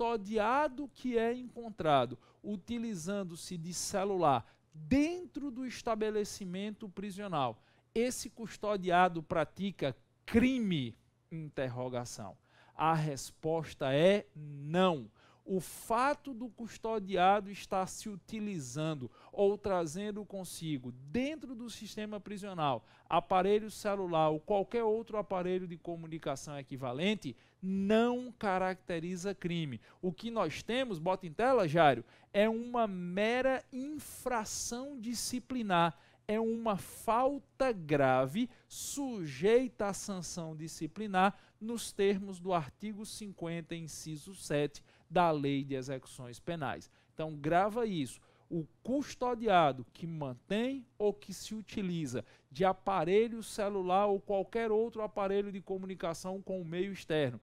custodiado que é encontrado utilizando-se de celular dentro do estabelecimento prisional, esse custodiado pratica crime? Interrogação. A resposta é não o fato do custodiado estar se utilizando ou trazendo consigo, dentro do sistema prisional, aparelho celular ou qualquer outro aparelho de comunicação equivalente, não caracteriza crime. O que nós temos, bota em tela, Jário, é uma mera infração disciplinar é uma falta grave sujeita à sanção disciplinar nos termos do artigo 50, inciso 7 da Lei de Execuções Penais. Então, grava isso. O custodiado que mantém ou que se utiliza de aparelho celular ou qualquer outro aparelho de comunicação com o meio externo